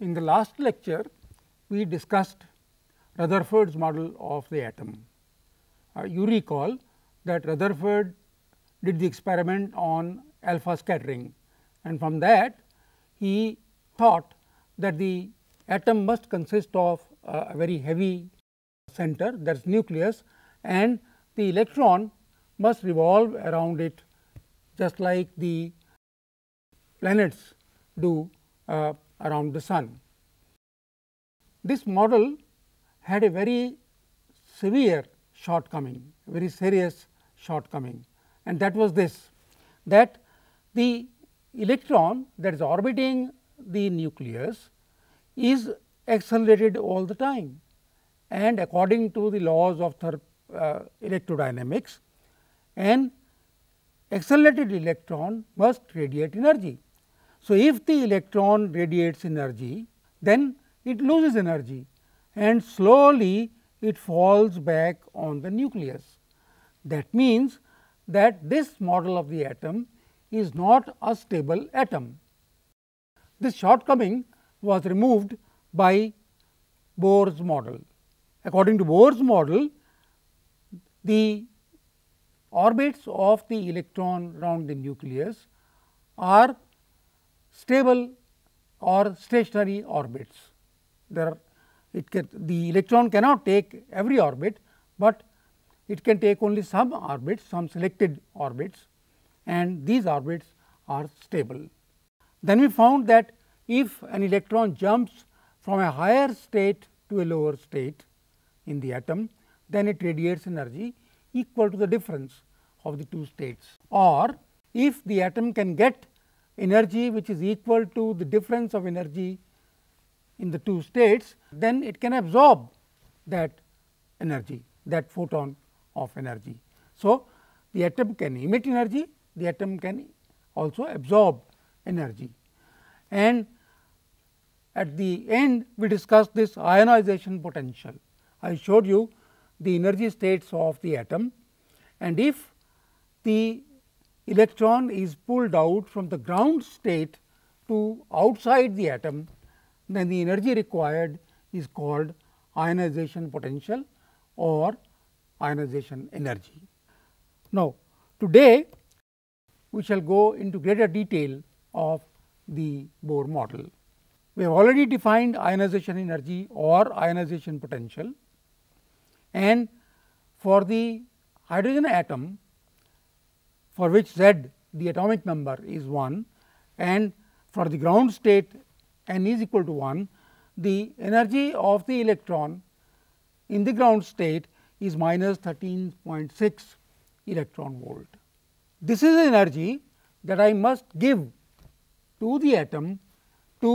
In the last lecture, we discussed Rutherford's model of the atom. Uh, you recall that Rutherford did the experiment on alpha scattering and from that he thought that the atom must consist of uh, a very heavy center that is nucleus and the electron must revolve around it just like the planets do uh, around the sun. This model had a very severe shortcoming, very serious shortcoming and that was this that the electron that is orbiting the nucleus is accelerated all the time and according to the laws of uh, electrodynamics an accelerated electron must radiate energy so, if the electron radiates energy, then it loses energy and slowly it falls back on the nucleus. That means that this model of the atom is not a stable atom. This shortcoming was removed by Bohr's model. According to Bohr's model, the orbits of the electron round the nucleus are stable or stationary orbits. There it can the electron cannot take every orbit, but it can take only some orbits, some selected orbits and these orbits are stable. Then we found that if an electron jumps from a higher state to a lower state in the atom, then it radiates energy equal to the difference of the two states or if the atom can get energy which is equal to the difference of energy in the two states, then it can absorb that energy, that photon of energy. So, the atom can emit energy, the atom can also absorb energy. And at the end, we discussed this ionization potential. I showed you the energy states of the atom and if the electron is pulled out from the ground state to outside the atom, then the energy required is called ionization potential or ionization energy. Now, today we shall go into greater detail of the Bohr model. We have already defined ionization energy or ionization potential and for the hydrogen atom for which Z the atomic number is 1 and for the ground state n is equal to 1, the energy of the electron in the ground state is minus 13.6 electron volt. This is the energy that I must give to the atom to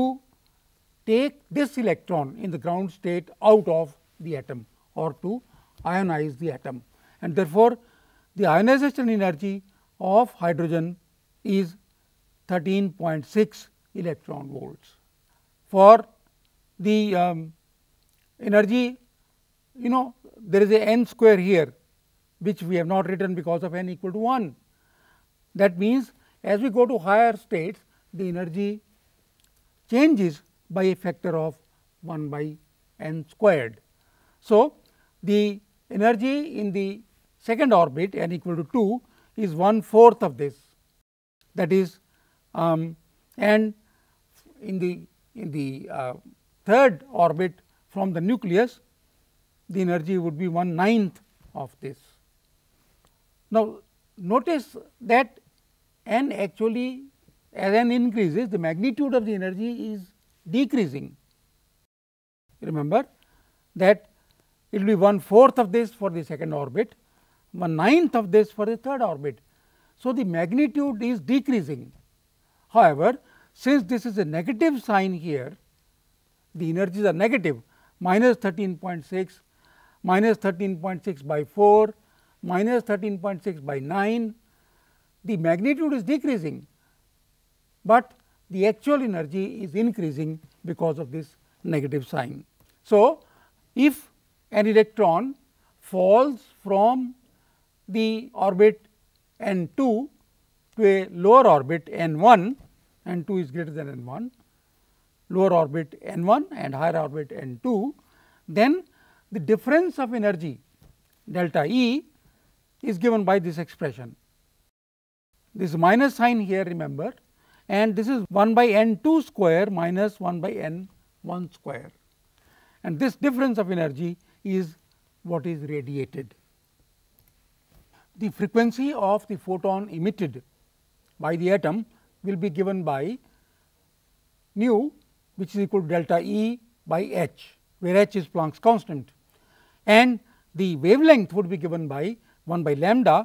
take this electron in the ground state out of the atom or to ionize the atom. And therefore, the ionization energy of hydrogen is 13.6 electron volts. For the um, energy, you know there is a n square here which we have not written because of n equal to 1. That means, as we go to higher states the energy changes by a factor of 1 by n squared. So, the energy in the second orbit n equal to 2 is one fourth of this that is um, and in the in the uh, third orbit from the nucleus the energy would be one ninth of this. Now, notice that n actually as n increases the magnitude of the energy is decreasing. Remember that it will be one fourth of this for the second orbit one ninth of this for the third orbit. So, the magnitude is decreasing. However, since this is a negative sign here, the energies are negative minus 13.6, minus 13.6 by 4, minus 13.6 by 9, the magnitude is decreasing, but the actual energy is increasing because of this negative sign. So, if an electron falls from the orbit n 2 to a lower orbit n 1 n 2 is greater than n 1 lower orbit n 1 and higher orbit n 2 then the difference of energy delta E is given by this expression. This minus sign here remember and this is 1 by n 2 square minus 1 by n 1 square and this difference of energy is what is radiated the frequency of the photon emitted by the atom will be given by nu which is equal to delta E by h where h is Planck's constant and the wavelength would be given by 1 by lambda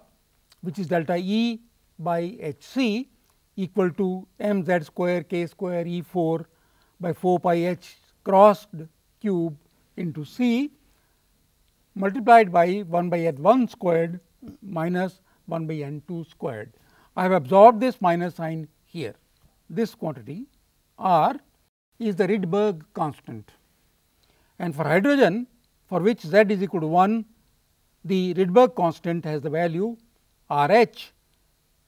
which is delta E by h c equal to m z square k square E 4 by 4 pi h crossed cube into c multiplied by 1 by h 1 squared minus 1 by n2 squared. I have absorbed this minus sign here. This quantity R is the Rydberg constant and for hydrogen for which Z is equal to 1 the Rydberg constant has the value R h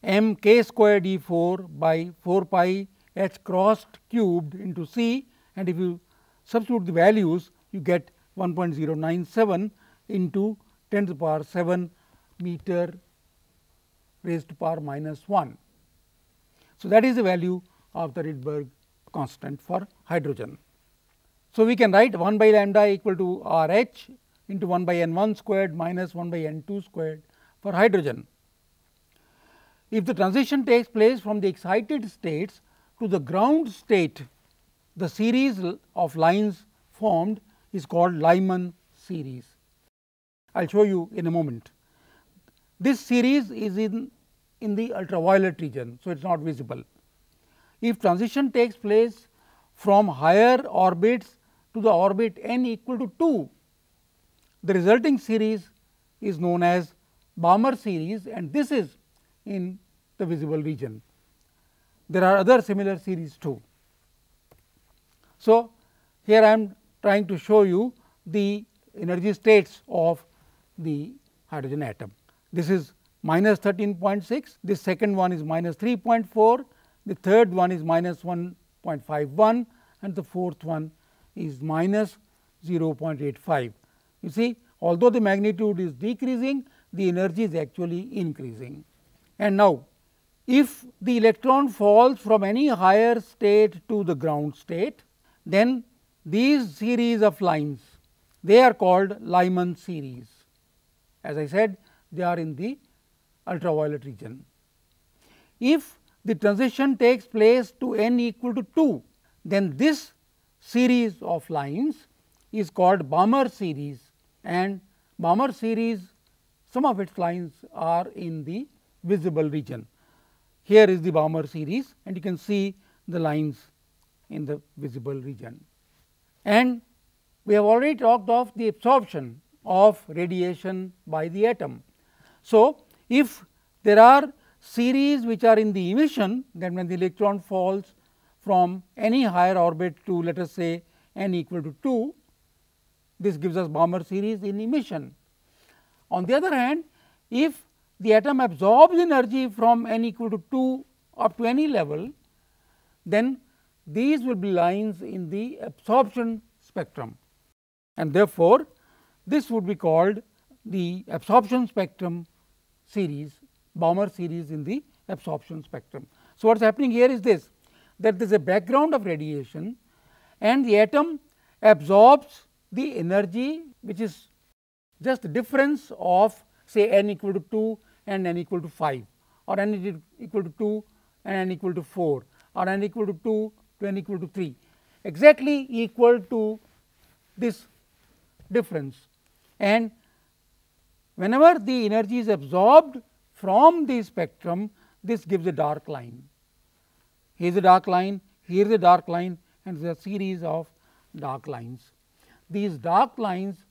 m k squared E 4 by 4 pi h crossed cubed into C and if you substitute the values you get 1.097 into 10 to the power 7 meter raised to power minus 1. So, that is the value of the Rydberg constant for hydrogen. So, we can write 1 by lambda equal to R h into 1 by n 1 squared minus 1 by n 2 squared for hydrogen. If the transition takes place from the excited states to the ground state, the series of lines formed is called Lyman series. I will show you in a moment. This series is in, in the ultraviolet region, so it is not visible. If transition takes place from higher orbits to the orbit n equal to 2, the resulting series is known as Balmer series and this is in the visible region. There are other similar series too. So, here I am trying to show you the energy states of the hydrogen atom. This is minus 13.6, this second one is minus 3.4, the third one is minus 1.51 and the fourth one is minus 0.85. You see although the magnitude is decreasing the energy is actually increasing. And now if the electron falls from any higher state to the ground state then these series of lines they are called Lyman series. As I said they are in the ultraviolet region. If the transition takes place to n equal to 2, then this series of lines is called Balmer series and Balmer series some of its lines are in the visible region. Here is the Balmer series and you can see the lines in the visible region. And we have already talked of the absorption of radiation by the atom. So, if there are series which are in the emission then when the electron falls from any higher orbit to let us say n equal to 2 this gives us Balmer series in emission. On the other hand if the atom absorbs energy from n equal to 2 up to any level then these will be lines in the absorption spectrum and therefore, this would be called the absorption spectrum series, Balmer series in the absorption spectrum. So, what is happening here is this that there is a background of radiation and the atom absorbs the energy which is just the difference of say n equal to 2 and n equal to 5 or n equal to 2 and n equal to 4 or n equal to 2 to n equal to 3 exactly equal to this difference and Whenever the energy is absorbed from the spectrum, this gives a dark line. Here is a dark line, here is a dark line and there is a series of dark lines. These dark lines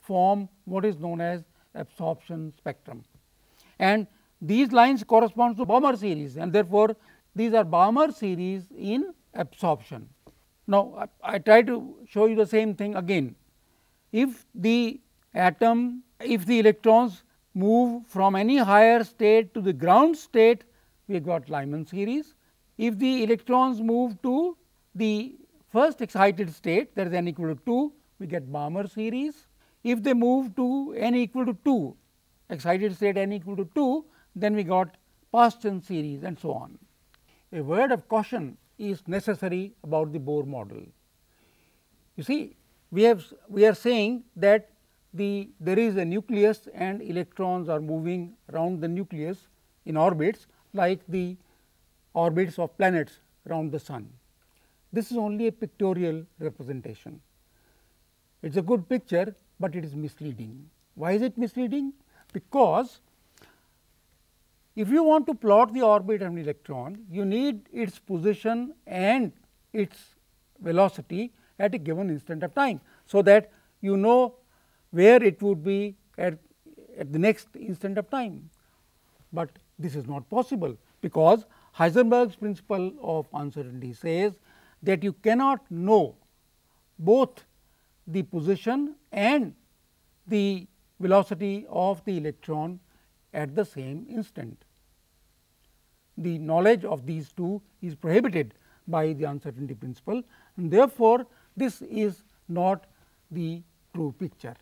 form what is known as absorption spectrum. And these lines correspond to Balmer series and therefore, these are Balmer series in absorption. Now, I, I try to show you the same thing again. If the atom if the electrons move from any higher state to the ground state, we got Lyman series. If the electrons move to the first excited state that is n equal to 2, we get Balmer series. If they move to n equal to 2, excited state n equal to 2, then we got Paschen series and so on. A word of caution is necessary about the Bohr model. You see, we have we are saying that the there is a nucleus and electrons are moving around the nucleus in orbits like the orbits of planets around the sun. This is only a pictorial representation. It is a good picture, but it is misleading. Why is it misleading? Because if you want to plot the orbit of an electron, you need its position and its velocity at a given instant of time. So, that you know where it would be at, at the next instant of time. But this is not possible because Heisenberg's principle of uncertainty says that you cannot know both the position and the velocity of the electron at the same instant. The knowledge of these two is prohibited by the uncertainty principle and therefore, this is not the true picture.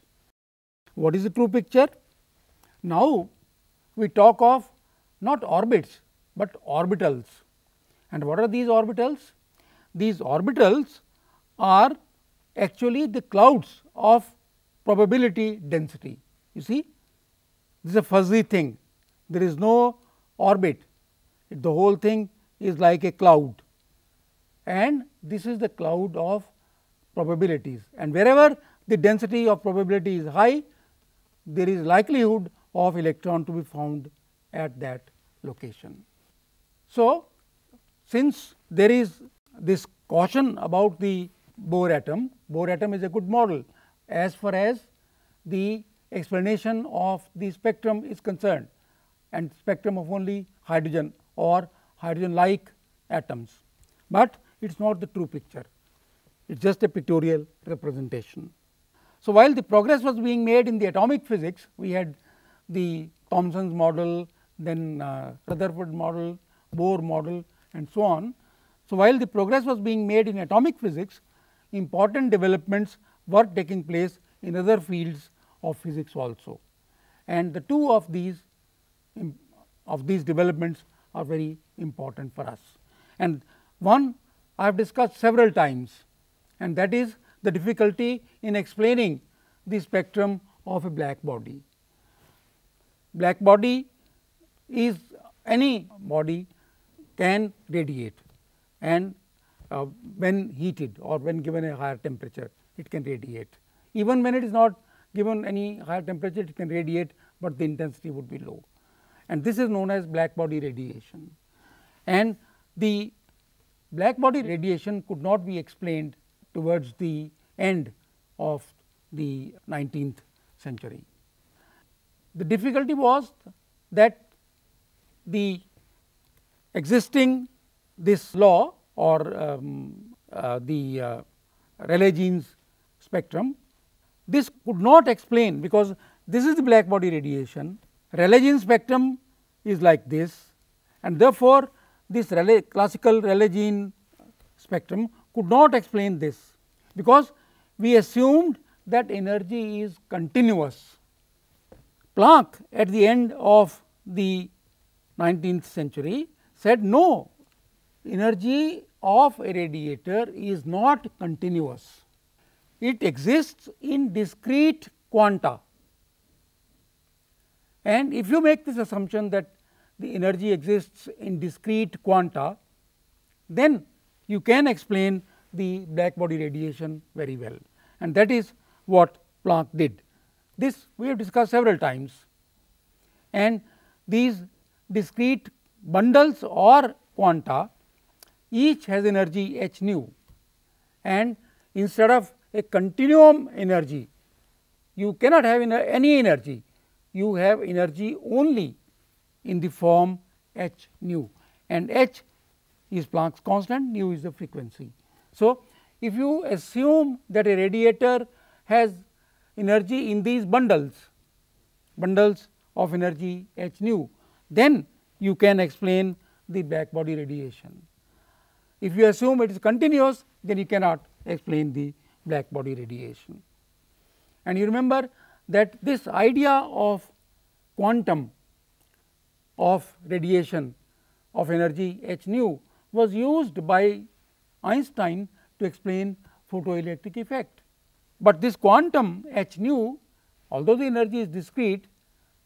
What is the true picture? Now, we talk of not orbits, but orbitals. And what are these orbitals? These orbitals are actually the clouds of probability density. You see, this is a fuzzy thing, there is no orbit, the whole thing is like a cloud and this is the cloud of probabilities and wherever the density of probability is high there is likelihood of electron to be found at that location. So, since there is this caution about the Bohr atom, Bohr atom is a good model as far as the explanation of the spectrum is concerned and spectrum of only hydrogen or hydrogen like atoms, but it is not the true picture, it is just a pictorial representation. So, while the progress was being made in the atomic physics, we had the Thomson's model, then uh, Rutherford model, Bohr model and so on. So, while the progress was being made in atomic physics, important developments were taking place in other fields of physics also. And the two of these of these developments are very important for us. And one I have discussed several times and that is the difficulty in explaining the spectrum of a black body. Black body is any body can radiate and uh, when heated or when given a higher temperature it can radiate. Even when it is not given any higher temperature it can radiate, but the intensity would be low and this is known as black body radiation. And the black body radiation could not be explained towards the end of the 19th century. The difficulty was that the existing this law or um, uh, the uh, Rayleigh genes spectrum, this could not explain because this is the black body radiation, Rayleigh gene spectrum is like this and therefore, this Rayleigh classical Rayleigh gene spectrum could not explain this because we assumed that energy is continuous. Planck at the end of the 19th century said no energy of a radiator is not continuous. It exists in discrete quanta and if you make this assumption that the energy exists in discrete quanta then you can explain the black body radiation very well and that is what Planck did. This we have discussed several times and these discrete bundles or quanta each has energy h nu and instead of a continuum energy you cannot have any energy you have energy only in the form h nu and h is Planck's constant, nu is the frequency. So, if you assume that a radiator has energy in these bundles, bundles of energy h nu, then you can explain the black body radiation. If you assume it is continuous, then you cannot explain the black body radiation. And you remember that this idea of quantum of radiation of energy h nu was used by Einstein to explain photoelectric effect. But this quantum h nu although the energy is discrete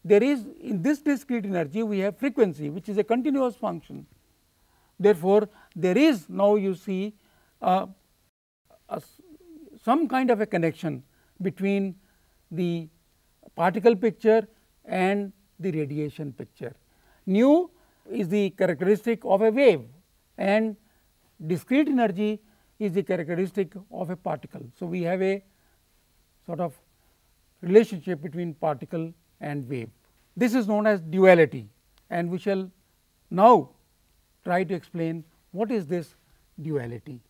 there is in this discrete energy we have frequency which is a continuous function. Therefore, there is now you see uh, a, some kind of a connection between the particle picture and the radiation picture. Nu is the characteristic of a wave and discrete energy is the characteristic of a particle. So, we have a sort of relationship between particle and wave. This is known as duality and we shall now try to explain what is this duality.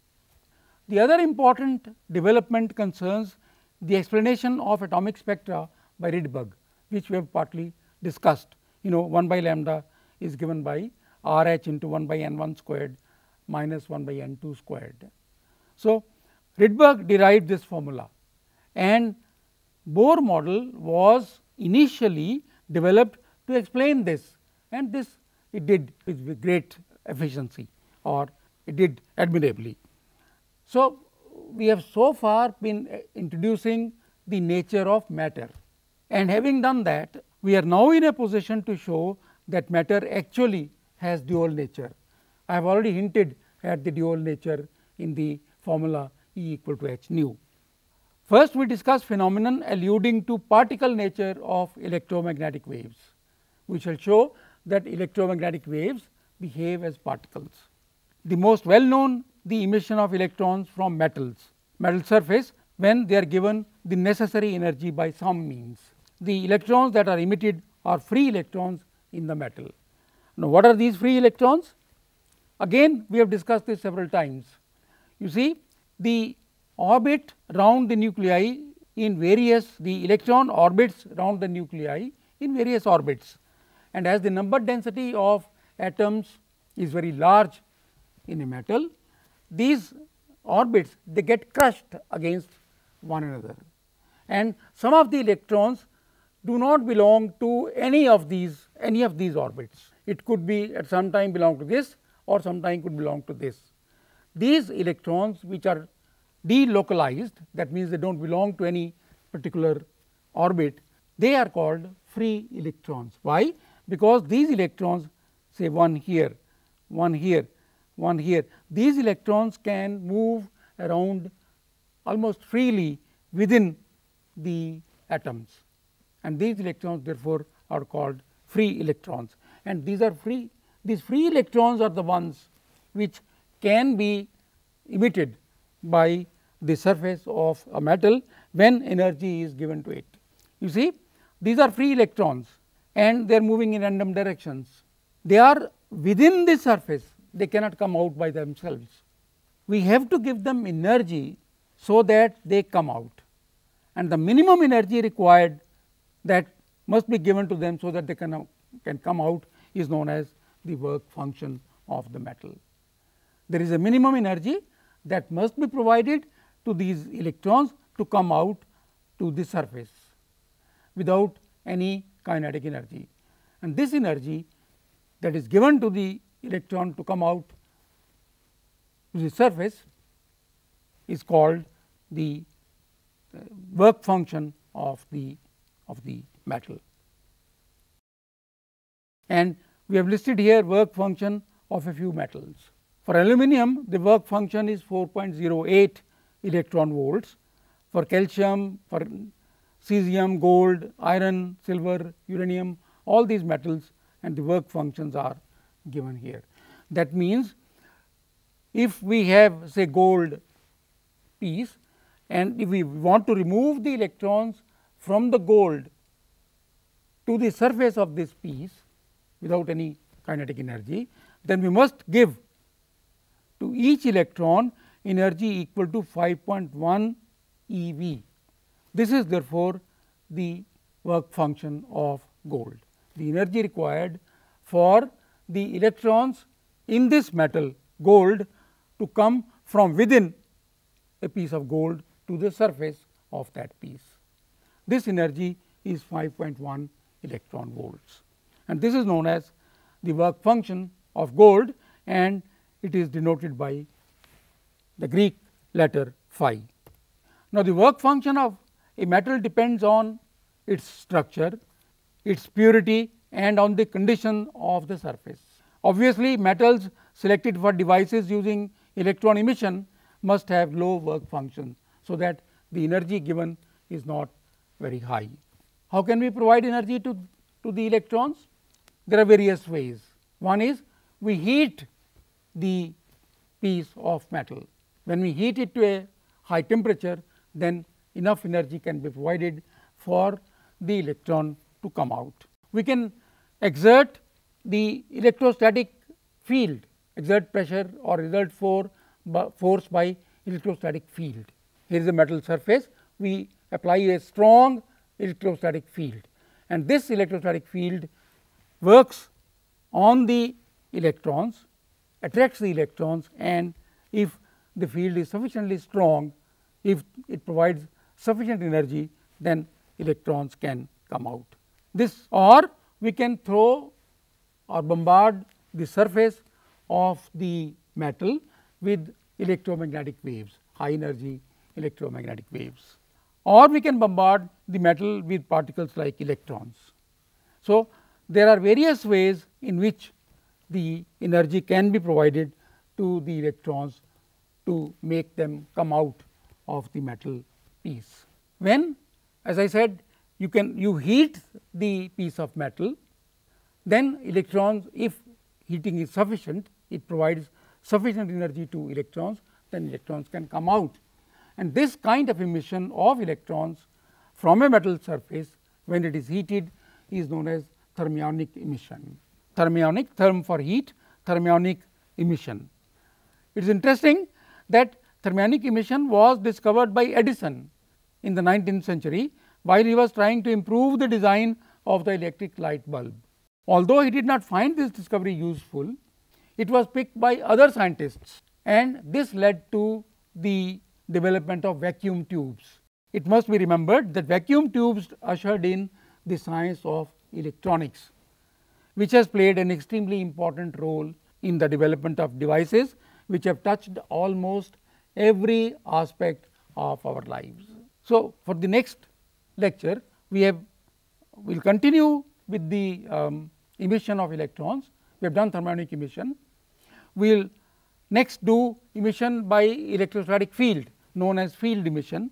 The other important development concerns the explanation of atomic spectra by Rydberg, which we have partly discussed. You know, 1 by lambda is given by R h into 1 by n 1 squared minus 1 by n2 squared. So, Rydberg derived this formula and Bohr model was initially developed to explain this and this it did with great efficiency or it did admirably. So, we have so far been uh, introducing the nature of matter and having done that we are now in a position to show that matter actually has dual nature. I have already hinted at the dual nature in the formula E equal to h nu. First we discuss phenomenon alluding to particle nature of electromagnetic waves. We shall show that electromagnetic waves behave as particles. The most well known the emission of electrons from metals, metal surface when they are given the necessary energy by some means. The electrons that are emitted are free electrons in the metal. Now, what are these free electrons? Again, we have discussed this several times. You see, the orbit round the nuclei in various, the electron orbits round the nuclei in various orbits. And as the number density of atoms is very large in a metal, these orbits they get crushed against one another. And some of the electrons do not belong to any of these any of these orbits. It could be at some time belong to this, or sometimes could belong to this. These electrons which are delocalized that means they do not belong to any particular orbit they are called free electrons. Why? Because these electrons say one here, one here, one here these electrons can move around almost freely within the atoms and these electrons therefore are called free electrons and these are free these free electrons are the ones which can be emitted by the surface of a metal when energy is given to it. You see these are free electrons and they are moving in random directions. They are within the surface they cannot come out by themselves. We have to give them energy so that they come out and the minimum energy required that must be given to them so that they can, can come out is known as the work function of the metal. There is a minimum energy that must be provided to these electrons to come out to the surface without any kinetic energy. And this energy that is given to the electron to come out to the surface is called the uh, work function of the of the metal. And we have listed here work function of a few metals. For aluminum, the work function is 4.08 electron volts. For calcium, for cesium, gold, iron, silver, uranium, all these metals and the work functions are given here. That means, if we have say gold piece and if we want to remove the electrons from the gold to the surface of this piece, without any kinetic energy, then we must give to each electron energy equal to 5.1 eV. This is therefore, the work function of gold. The energy required for the electrons in this metal gold to come from within a piece of gold to the surface of that piece. This energy is 5.1 electron volts and this is known as the work function of gold and it is denoted by the Greek letter phi. Now, the work function of a metal depends on its structure, its purity and on the condition of the surface. Obviously, metals selected for devices using electron emission must have low work function, so that the energy given is not very high. How can we provide energy to, to the electrons? There are various ways. One is we heat the piece of metal. When we heat it to a high temperature, then enough energy can be provided for the electron to come out. We can exert the electrostatic field, exert pressure or result for force by electrostatic field. Here is a metal surface, we apply a strong electrostatic field and this electrostatic field works on the electrons, attracts the electrons and if the field is sufficiently strong, if it provides sufficient energy then electrons can come out. This or we can throw or bombard the surface of the metal with electromagnetic waves, high energy electromagnetic waves or we can bombard the metal with particles like electrons. So, there are various ways in which the energy can be provided to the electrons to make them come out of the metal piece. When as I said you can you heat the piece of metal then electrons if heating is sufficient it provides sufficient energy to electrons then electrons can come out. And this kind of emission of electrons from a metal surface when it is heated is known as thermionic emission, thermionic therm for heat, thermionic emission. It is interesting that thermionic emission was discovered by Edison in the 19th century while he was trying to improve the design of the electric light bulb. Although he did not find this discovery useful, it was picked by other scientists and this led to the development of vacuum tubes. It must be remembered that vacuum tubes ushered in the science of electronics, which has played an extremely important role in the development of devices which have touched almost every aspect of our lives. So, for the next lecture, we have will continue with the um, emission of electrons. We have done thermionic emission. We will next do emission by electrostatic field known as field emission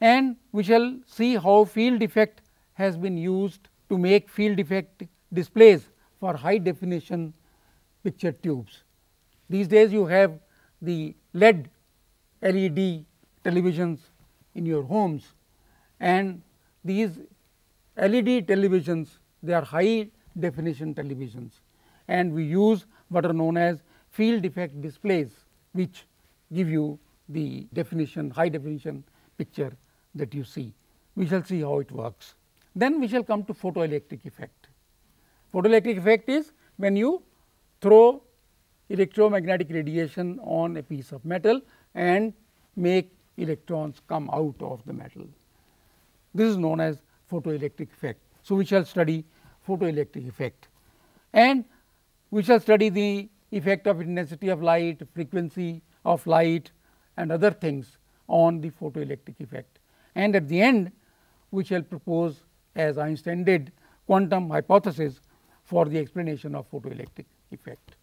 and we shall see how field effect has been used to make field effect displays for high definition picture tubes. These days you have the LED LED televisions in your homes and these LED televisions they are high definition televisions and we use what are known as field effect displays which give you the definition high definition picture that you see. We shall see how it works. Then we shall come to photoelectric effect. Photoelectric effect is when you throw electromagnetic radiation on a piece of metal and make electrons come out of the metal. This is known as photoelectric effect. So, we shall study photoelectric effect and we shall study the effect of intensity of light, frequency of light and other things on the photoelectric effect. And at the end, we shall propose as Einstein did quantum hypothesis for the explanation of photoelectric effect.